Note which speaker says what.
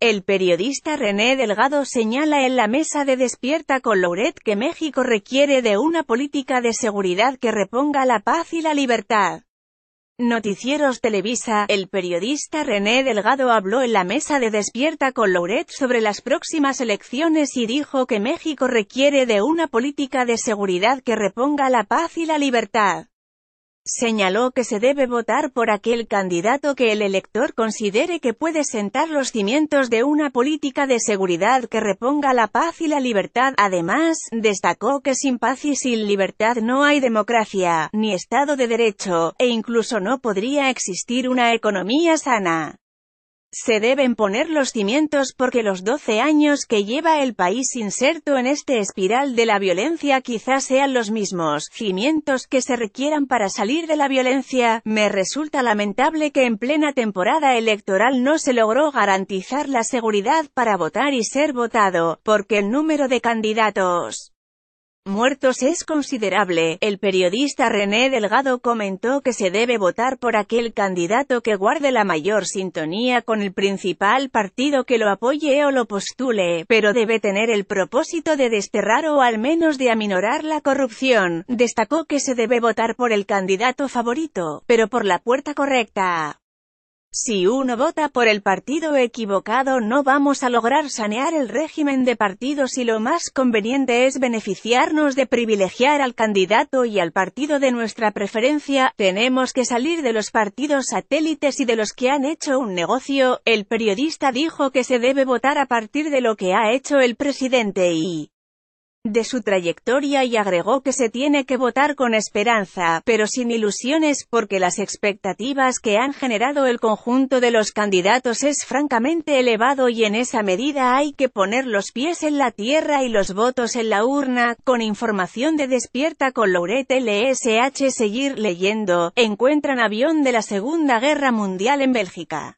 Speaker 1: El periodista René Delgado señala en la mesa de Despierta con Louret que México requiere de una política de seguridad que reponga la paz y la libertad. Noticieros Televisa, el periodista René Delgado habló en la mesa de Despierta con Louret sobre las próximas elecciones y dijo que México requiere de una política de seguridad que reponga la paz y la libertad. Señaló que se debe votar por aquel candidato que el elector considere que puede sentar los cimientos de una política de seguridad que reponga la paz y la libertad. Además, destacó que sin paz y sin libertad no hay democracia, ni Estado de Derecho, e incluso no podría existir una economía sana. Se deben poner los cimientos porque los 12 años que lleva el país inserto en este espiral de la violencia quizás sean los mismos cimientos que se requieran para salir de la violencia. Me resulta lamentable que en plena temporada electoral no se logró garantizar la seguridad para votar y ser votado, porque el número de candidatos muertos es considerable. El periodista René Delgado comentó que se debe votar por aquel candidato que guarde la mayor sintonía con el principal partido que lo apoye o lo postule, pero debe tener el propósito de desterrar o al menos de aminorar la corrupción. Destacó que se debe votar por el candidato favorito, pero por la puerta correcta. Si uno vota por el partido equivocado no vamos a lograr sanear el régimen de partidos y lo más conveniente es beneficiarnos de privilegiar al candidato y al partido de nuestra preferencia, tenemos que salir de los partidos satélites y de los que han hecho un negocio, el periodista dijo que se debe votar a partir de lo que ha hecho el presidente y de su trayectoria y agregó que se tiene que votar con esperanza, pero sin ilusiones, porque las expectativas que han generado el conjunto de los candidatos es francamente elevado y en esa medida hay que poner los pies en la tierra y los votos en la urna, con información de Despierta con Lauret LSH seguir leyendo, encuentran avión de la Segunda Guerra Mundial en Bélgica.